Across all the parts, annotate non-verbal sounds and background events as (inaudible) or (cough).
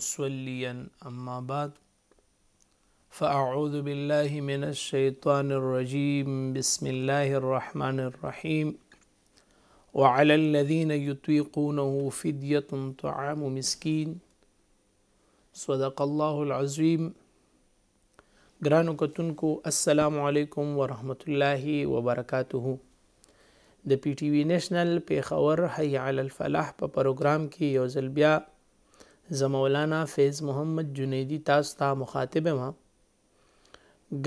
مصليا أما بعد فأعوذ بالله من الشيطان الرجيم بسم الله الرحمن الرحيم وعلى الذين يطيقونه فدية طعام مسكين صدق الله العظيم ګرانو کتونکو السلام علیکم ورحمت الله وبرکاته د پی ټی وی نېشنل پیښور حی علی الفلاح په پروګرام کې یو ځل بیا زه مولانا فیض محمد جنیدی تاسو ته مخاطب یم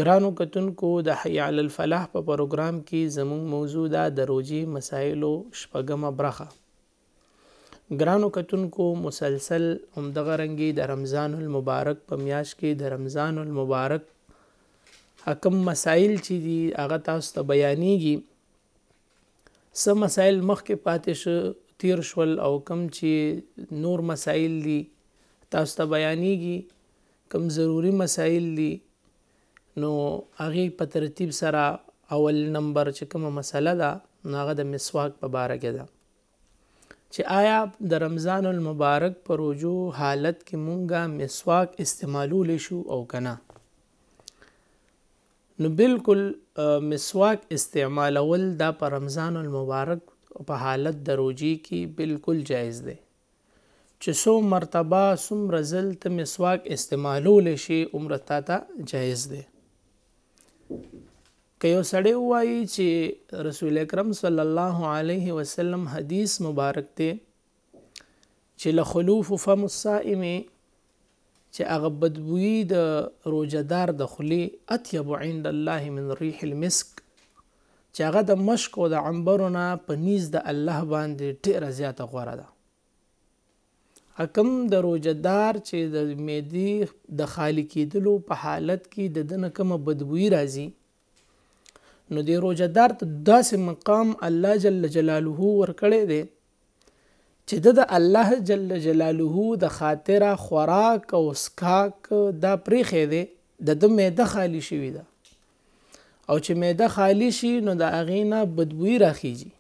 ګرانو کتونکو د حیا علی الفلاح په پروګرام کې زموږ موضوع دا د روزي مسایلو شپږمه برخه ګرانو کتونکو مسلسل عمدغه رنګي د رمضان المبارک په میاش کې د رمضان المبارک حکم مسائل چې دي هغه تاسو ته بیانېږي سم مسائل مخکې پاتې شو تیر شول او کم چې نور مسائل دي تاسو ته بیانېږي کوم ضروری مسایل دي نو هغه په ترتیب سره اول نمبر چې کومه مسله ده هغه د مسواک په باره کې ده چې آیا د رمضان المبارک پر وجو حالت کې مونږه مسواک استعمالول شو او کنه نو بالکل مسواک استعمالول دا پر رمضان المبارک په حالت د روجي کې بالکل جایز دی چې سو مرتبه سمره زل ته مسواک استعمالول شي عمره تا ته جایز دی که یو سړی وایي چې رسول اکرم صلی الله علیه وسلم حدیث مبارک دی چې لخلوف فم الصائم چې هغه بدبویي د روجدار د خلی اطیب عند الله من ريح المسک چې هغه د مشک او د عنبرونه په نیز د الله باندې ډیره زیاته غوره ده حکم د روجدار چې د میدی د خالی کېدلو په حالت کې د دنه کومه بدبوي راځي نو د روجدار ته داسې مقام الله جل جلاله ورکړی دی چې د الله جل جلاله د خاطره خوراک او سکاک دا پریخې دی د د میده خالی شوي ده او چې میده خالی شي نو د اغې نه بدبوي راخیږي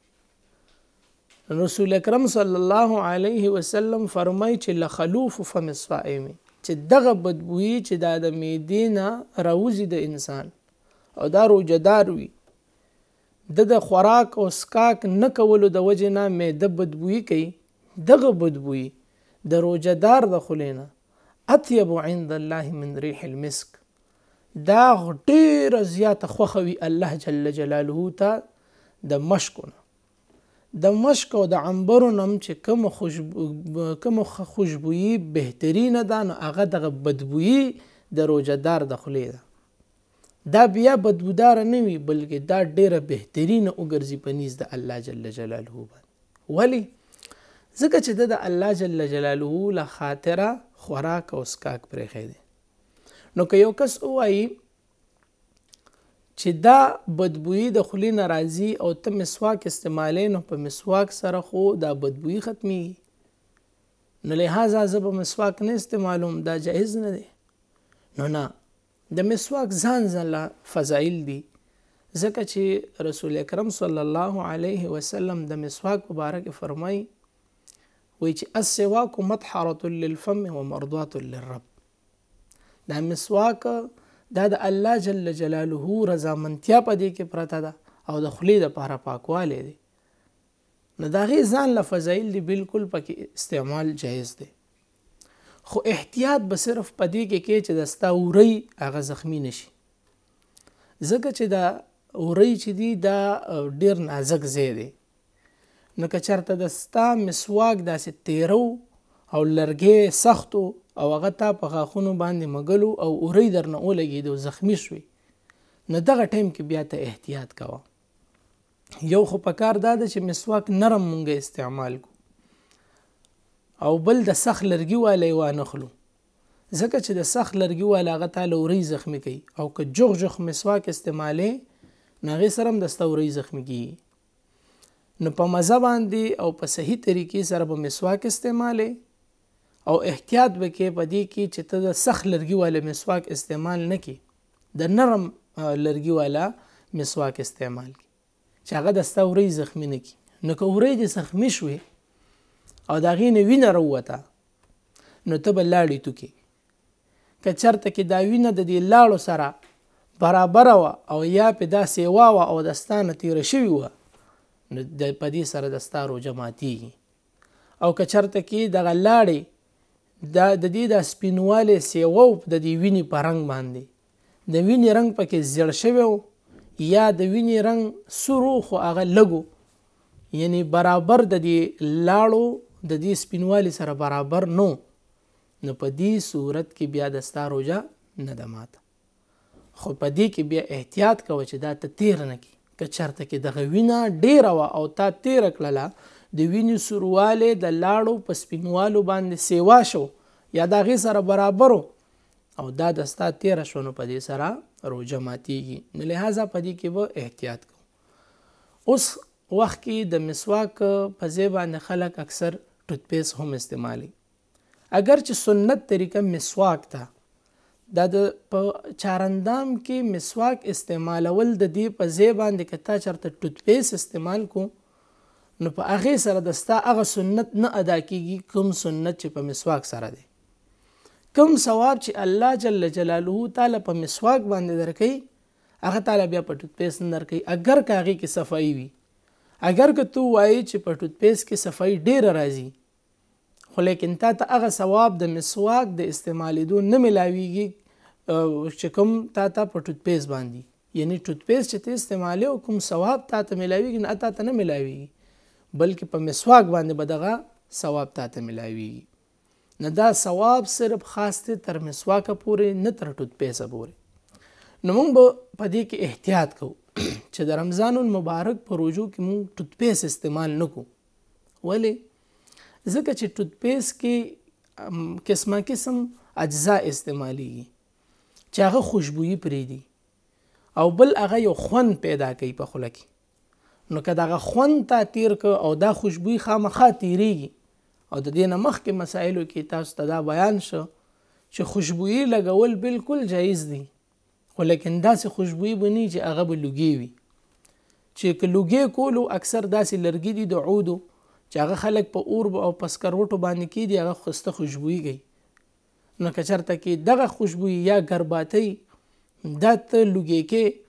رسول اکرم صلی الله علیه وسلم فرمای چې لخلوف فم الصائم چې دغه بدبوئی چې د د میدینه راوزی د انسان او دا روجدار وي د د خوراک او سکاک نه کولو د وجه نه مې د بدبوئی کوي دغه بدبوئی د روجدار د خلینا اطيب عند الله من ريح المسك دا ډیره زیاته خوخوي الله جل جلاله ته د مشکونه د مشک او د عنبرو نم چې کوم خوشبو کوم خوشبويي بهترینه ده نو هغه د بدبويي د روجدار د خولې ده دا بیا بدبودار نه وي بلکې دا ډیره بهترینه وګرځي په نيز د الله جل جلاله باندې ولی ځکه چې د الله جل جلاله له خاطره خوراک او سکاک پرې خېده نو که یو کس وایي چې دا بدبوئی د خلی ناراضي او ته مسواک استعمالې نو په مسواک سره خو دا بدبوئی ختمي نو لہذا زب مسواک نه استعمالوم دا جائز نه دی نو نه د مسواک ځان ځله فضایل دي ځکه چې رسول اکرم صلی الله علیه وسلم د مسواک مبارک فرمای وی چې السواک مطهره للفم ومرضات للرب دا مسواک دا د الله جل جلاله رضامندتیا په دې کې پرته ده او د خلی د پاره پاکواله دي نو دا غي ځان له فضایل دی بالکل پکې استعمال جایز دی خو احتیاط به صرف په دې کې کې چې د ستاوري هغه زخمی نشي ځکه چې دا اوري چې دی دا ډیر نازک زی دی نو که چرته د ستا مسواک داسې تیرو او لرګې سخت او هغه تا په غاخونو باندې مګلو او اوري درنه ولګید او زخمی شوي نه دغه ټیم کې بیا ته احتیاط کوه یو خو په کار دا ده چې مسواک نرم مونږه استعمال کو او بل د سخت لرګي والی وانخلو ځکه چې د سخت لرګي والا هغه تا لوري زخمی کوي او که جغ جغ مسواک استعمالې نغې سرم د ستوري زخمی کی نو په مزه باندې او په صحیح طریقې سره به مسواک استعمالې او احتیاط وکې پدې کې چې ته د سخت لرګي والا مسواک استعمال نکې د نرم لرګي والا مسواک استعمال کی چې هغه د ستوري زخمی نه کی نو که اورې دي زخمی شوي او دا غینه وینه وروته نو ته بل لاړې تو کې که چرته کې دا وینه د دې لاړو سره برابر وه او یا په دا سیوا وه او دستانه تیره شوي وه نو د په دې سره د ستا روژه ماتېږي او که چرته کې دغه لاړې دا د دې د سپینواله سیوو د دې ویني په رنگ باندې د ویني رنگ پکې زړ شوی یا د ویني رنگ سرو خو هغه لګو یعنی برابر د دې لاړو د دې سپینواله سره برابر نو نو په دې صورت کې بیا د ستاروجا نه دمات خو په دې کې بیا احتیاط کوه چې دا ته تیر نه کی که چرته کې دغه وینه ډیره او تا تیر کړله د وینې سورواله د لاړو په سپینوالو باندې سیوا شو یا د غي سره برابرو او دا دستا 13 شونو په دې سره روجه ماتيږي نو لہذا په دې کې به احتیاط کو اوس وخت کې د مسواک په ځای باندې خلک اکثر ټوت پیس هم استعمالي اگر چې سنت طریقه مسواک ته دا د په چارندام کې مسواک استعمالول د دې په ځای باندې کته چرته ټوت پیس استعمال کوو نو په هغه سره د ستا هغه سنت نه ادا کیږي کوم سنت چې په مسواک سره دی کوم ثواب چې الله جل جلاله تعالی په مسواک باندې درکې هغه تعالی بیا په ټوت پیس نه درکې اگر کاږي کې صفائی وي اگر که تو وایي چې په ټوت پیس کې صفائی ډیره راځي خو لیکن تا ته هغه ثواب د مسواک د استعمالېدو نه ملاويږي چې کوم تا ته په ټوت پیس باندې یعنی ټوت پیس چې ته استعمالې او کوم ثواب تا ته ملاويږي نه تا ته نه ملاويږي بلکې په مسواک باندې به دغه ثواب تاته ملاوي نه دا ثواب صرف خاص تر مسواک پورې نه تر ټوت پیسه پورې نو موږ په دې کې احتیاط کوو (clears throat) چې د رمضان المبارک په روزو کې موږ ټوت پیس استعمال نکو ولی ځکه چې ټوت پیس کې قسمه قسم اجزا استعمالي چې هغه خوشبويي پرې دي او بل هغه یو خوند پیدا کوي په خوله کې نو که دغه خوند ته تیر کو او دا خوشبوئی خامخا تیریږي او د دې نه مخکې مسایلو کې تاسو ته دا بیان شو چې خوشبوئی لګول بالکل جایز دي خو لیکن داسې خوشبوئی بنی چې هغه به لوګي وي چې کلوګي کولو اکثر داسې لرګي دي د عودو چې هغه خلک په اور او پسکروټو باندې کې دي هغه خوسته خوشبوئی گئی نو که چرته کې دغه خوشبوئی یا ګرباتۍ دا ته لوګي کې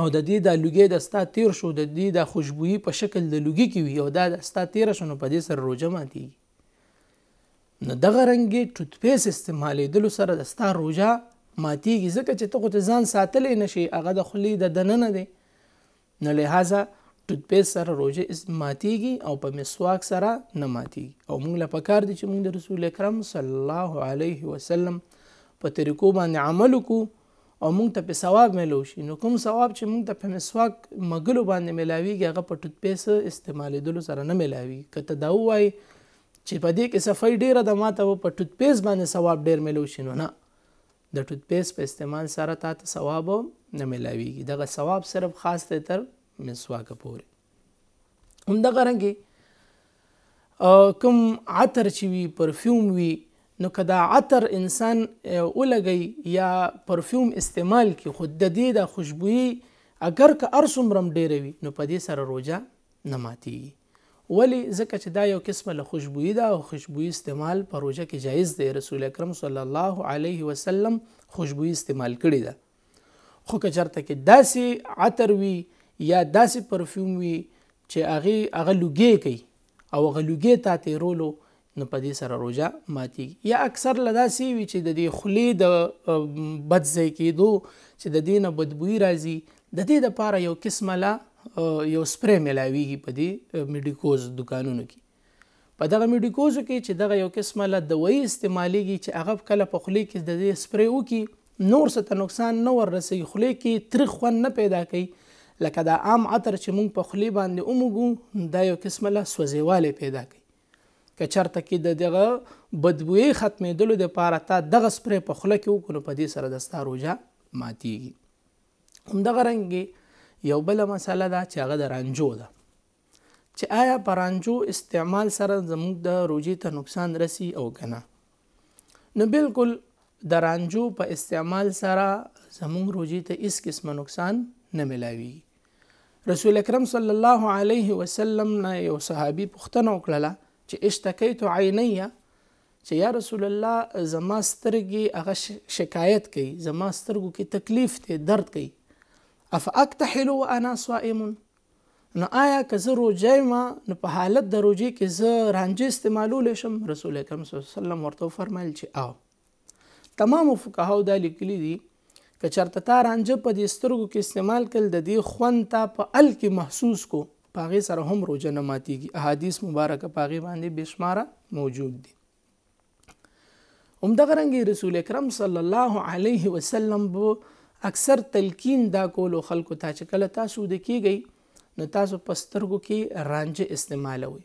او د دې د لوګي د ستا تیر شو د دې د خوشبوئی په شکل د لوګي کې وي او دا د ستا تیر شو نو په دې سره روجه ماتي نو دغه رنګي ټوت پیس استعمالې دلو سره د ستا روجه ماتیږي ځکه چې ته خو ځان ساتلې نشي هغه د خلی د دننه دی نو لہذا ټوت پیس سره روجه ماتیږي او په مسواک سره نه ماتیږي او موږ له پکار دي چې موږ د رسول اکرم صلی الله علیه وسلم په طریقو باندې عمل وکړو او مونږ ته په ثواب ملو شي نو کوم ثواب چې مونږ ته په مسواک مګلو باندې ملاویږي هغه په ټوتپیس استعمالېدلو سره نه ملاوي که ته دا ووایي چې په دې کې صفای ډیره ده ما ته په ټوتپیس باندې ثواب ډیر ملو شي نو نه د ټوتپیس په استعمال سره تا ته ثواب نه ملاویږي دغه ثواب صرف خاص دی تر مسواک پورې همدغه رنګې کوم عطر چې وي پرفیوم وي نو که دا عطر انسان ولګي یا پرفیوم استعمال کی خود د دې د خوشبوئی اگر که ارسمرم ډیر وي نو په دې سره روجا نه ماتي ولی ځکه چې دا یو قسمه له خوشبوئی ده او خوشبوئی استعمال په روجا کې جایز دی رسول اکرم صلی الله علیه وسلم خوشبوئی استعمال کړی ده خو که چرته کې داسې عطر وي یا داسې پرفیوم وي چې هغه هغه لوګي کوي او هغه لوګي تاتې رولو نو په دې سره روجا ماتیږي یا اکثر لداسي وي چې د دې خلی د بد ځای کېدو چې د دینه بدبوئی راځي د دې لپاره یو قسمه لا یو سپری ملاویږي په دې میډیکوز دکانونو کې په دغه میډیکوزو کې چې دغه یو قسمه لا دوی استعمالیږي چې هغه کله په خلی کې د دې سپری وکي نور څه ته نقصان نه ورسي خلی کې تریخ خوند نه پیدا کوي لکه دا عام عطر چې مونږ په خلی باندې اومګو دا یو قسمه لا سوځيواله پیدا کوي که چرته کې د دغه بدبوي ختمېدلو دپاره تا دغه سپرې په خوله کې وکړو په دې سره د ستا روژه ماتیږي همدغه رنګې یو بله مسله ده چې هغه د رانجو ده چې آیا پرانجو استعمال سره زموږ د روجې ته نقصان رسی او کنه نو بالکل د رانجو په استعمال سره زموږ روجې ته هیڅ قسمه نقصان نه ملاوي رسول اکرم صلی الله علیه وسلم نه یو صحابي پوښتنه وکړله چې اشتکیت عینیه چې یا رسول الله زما سترګي هغه شکایت کوي زما سترګو کې تکلیف ته درد کوي اف اکتحل وانا صائم نو آیا که زه روجه ما نو په حالت د روجي کې زه رانجه استعمالول شم رسول اکرم صلی الله علیه وسلم ورته فرمایل چې او تمام فقهاو دا لیکلي دي که چرته تا رانجه په دې سترګو کې استعمال کړل د دې خوند ته په ال کې محسوس کو پاغه سره هم روزه نه ماتيږي احادیث مبارکه پاغه باندې بشماره موجود دي همدغه رنګي رسول اکرم صلی الله علیه وسلم بو اکثر تلکین دا کولو خلکو ته چې کله تاسو د کیږي نو تاسو پسترګو کې رانجه استعمالوي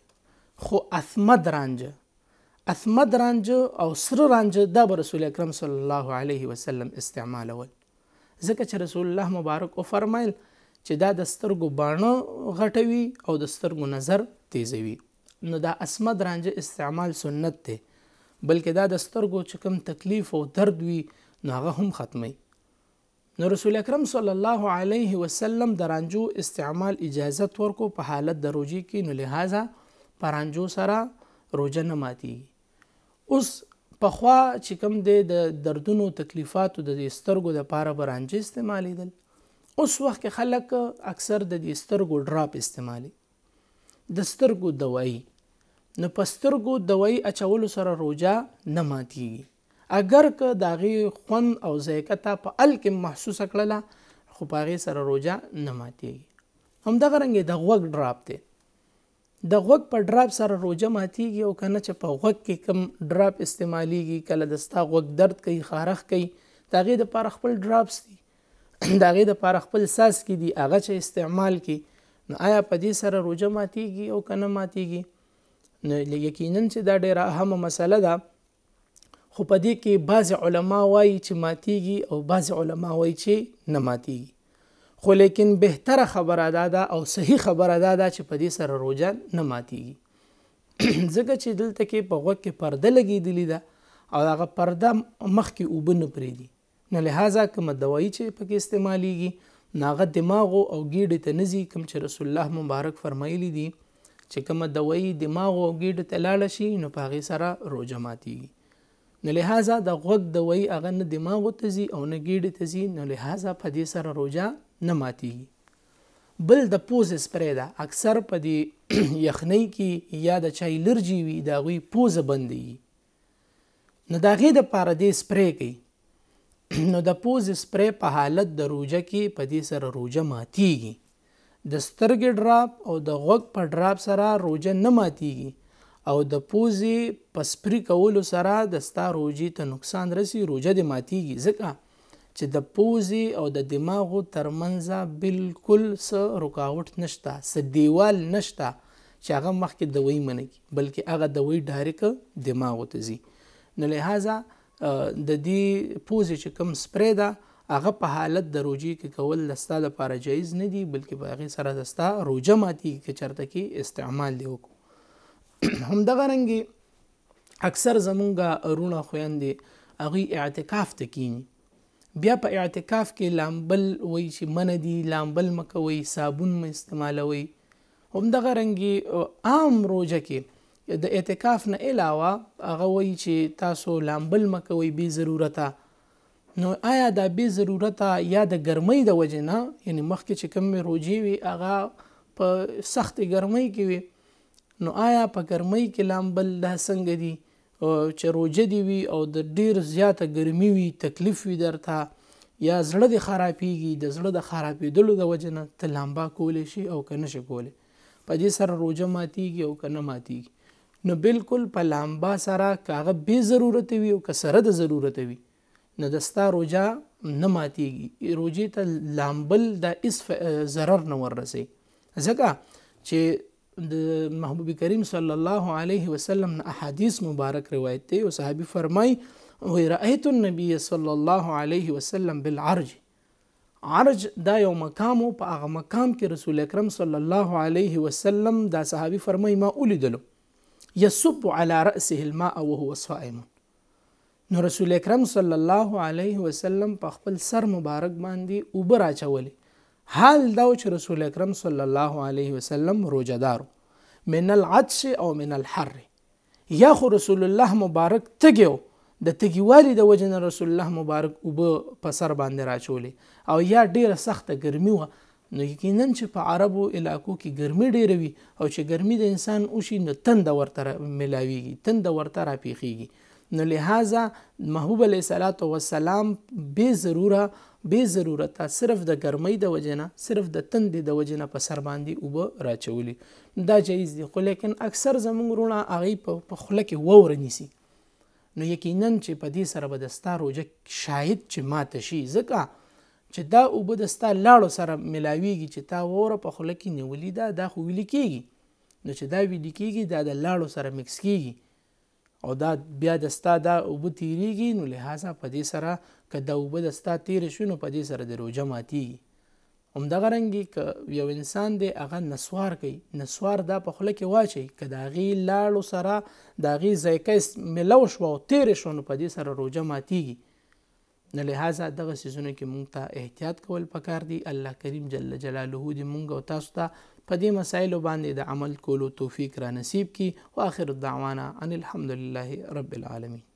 خو اثمد رانجه اثمد رانجه او سره رانجه دا رسول اکرم صلی الله علیه وسلم استعمالول ځکه چې رسول الله مبارک او فرمایل چې دا د سترګو باڼه غټوي او د سترګو نظر تیزوي نو دا اسمد رانجه استعمال سنت دی بلکې دا د سترګو چې کوم تکلیف او درد وي نو هغه هم ختمي نو رسول اکرم صلی الله علیه وسلم د رانجو استعمال اجازت ورکو په حالت د روجي کې نو لہذا پرانجو سره روجه نه ماتي اوس پخوا چې کوم دی د دردونو تکلیفاتو د سترګو د پاره برانجه استعمالیدل اوس وخت کې خلک اکثر د دې سترګو ډراپ استعمالي د سترګو دوايي نو په سترګو دوايي اچولو سره روجا نه ماتيږي اگر که داغي خون او ذایقه په ال کې محسوس کړله خو پاغي سره روجا نه ماتيږي هم دا غرنګ د غوګ ډراپ دی د غوګ په ډراپ سره روجه ماتیږي او کنه چې په غوګ کې کم ډراپ استعمالیږي کله دستا غوګ درد کوي خارخ کوي تاغي د پر خپل ډراپس دي (coughs) د هغې دپاره خپل ساس کې دي هغه چې استعمال کی نو آیا په دې سره روژه ماتیږي او که نه ماتیږي نو یقینا چې دا ډیره اهمه مسله ده خو په دې کې بعضې علما وایي چې ماتیږي او بعضې علما وایي چې نه ماتیږي خو لیکن بهتره خبره دا ده او صحیح خبره دا ده چې په دې سره روژه نه ماتیږي (coughs) ځکه چې دلته کې په غوږ کې پرده لګېدلې ده او هغه پرده مخکې اوبه نه پرېږدي نه لهدا کوم دوايي چې پکې استعماليږي ناغه دماغ او ګیډ ته نزي کوم چې رسول الله مبارک فرمایلی دي چې کوم دوايي دماغ او ګیډ ته لاړ شي نو پاغه سره روجه ماتيږي نه لهدا د غوږ دوايي هغه نه دماغ ته زي او نه ګیډ ته زي نو لهدا په دې سره روجه نه ماتيږي بل د پوز سپری ده اکثر په دی (clears throat) یخنۍ کې یا د چای لرجی وي دا غوي پوز بندي نه دا غي د پاره دی سپری کوي نو د پوز سپری په حالت د روجه کې په دې سره روجه ماتیږي د سترګې ډراپ او د غوږ په ډراپ سره روجه نه ماتیږي او د پوزې په سپری کولو سره د ستا روجې ته نقصان رسی روجه دې ماتیږي ځکه چې د پوزې او د دماغو ترمنځ بالکل س رکاوټ نشته س دیوال نشته چې هغه مخکې دوی منګي بلکې هغه دوی ډایرک دماغ ته ځي نو لہذا د دې پوزې چې کوم سپری ده هغه په حالت د روجې کې کول د ستا لپاره جایز نه دي بلکې په هغې سره د ستا روجه ماتېږي که چېرته کې استعمال دی وکړو (clears throat) همدغه رنګې اکثر زمونږ ارونه خویندې هغوی اعتکاف ته کینی بیا په اعتکاف کې لامبل وای چې من دی لامبل مکوي صابون م استعمالوي همدغه رنګي عام روزه کې د اعتکاف نه علاوه هغه وایي چې تاسو لامبل مکوي به ضرورته نو آیا دا به ضرورته یا د ګرمۍ د وجې نه یعنی مخکې چې کم روجي وي هغه په سخت ګرمۍ کې وي نو آیا په ګرمۍ کې لامبل دا څنګه دي چې روجه دی وي او د ډیر زیاته ګرمي وي تکلیف وي درته یا زړه د خرابېږي د زړه د خرابېدلو د وجې نه ته لامبا کولی شي او که نه شي کولی په دې سره روجه ماتېږي او که نه ماتېږي نو بالکل په لامبا سره کاغه به ضرورت وي او کسره د ضرورت وي نه دستا روجا نه ماتيږي روجي ته لامبل د اس ضرر نه ورسي ځکه چې د محبوب کریم صلی الله علیه وسلم نه احادیث مبارک روایت دی او صحابي فرمای او رأيت النبي صلی الله علیه وسلم بالعرج عرج دا یو مقام په هغه مقام کې رسول اکرم صلی الله علیه وسلم دا صحابي فرمای ما ولیدلو يصب على رأسه الماء وهو صائم نو رسول اکرم صلی الله علیه وسلم په خپل سر مبارک باندې اوبه راچولې حال دا چې رسول اکرم صلی الله علیه وسلم روجدار من العطش او من الحر یا خو رسول الله مبارک تګیو د تګیوالي د وجه رسول الله مبارک اوبه په سر باندې راچولې او یا ډیره سخته ګرمي وه نو یقینا چې په عربو علاقو کې ګرمي ډېره وي او چې ګرمي د انسان وشي نو تنده ورته ملاویږي تنده ورته راپیښیږي نو لهذا محبوب علیه صلات وسلام بې ضروره بې ضرورته صرف د ګرمۍ د وجنه صرف د تندې د وجنه په سر باندې اوبه راچولي دا جایز دي خو لیکن اکثر زموږ رونه هغې په خوله کې ووره نیسي نو یقینا چې په دې سره به د ستا روژه شاید چې ماته شي ځکه چې دا اوبه د ستا لاړو سره ملاویږي چې تا وره په خوله کې نیولې ده دا خو ویل کېږي نو چې دا ویل کېږي دا د لاړو سره مکس کېږي او دا بیا د ستا دا اوبه تیریږي نو لحاظه په دې سره که دا اوبه د ستا تیر شي نو په دې سره د روجه ماتیږي همدغه رنګې که یو انسان دی هغه نسوار کوي نسوار دا په خوله کې واچوي که د هغې لاړو سره د هغې ذایقه ملو شوه او تیرې شوه نو په دې سره روجه ماتیږي نه لهذا دغه سيزونه کې مونږ ته احتیاط کول پکار دي الله کریم جل جلاله دې مونږ او تاسو ته په دې مسایلو باندې د عمل کولو توفیق را نصیب کړي واخر دعوانا ان الحمدلله رب العالمین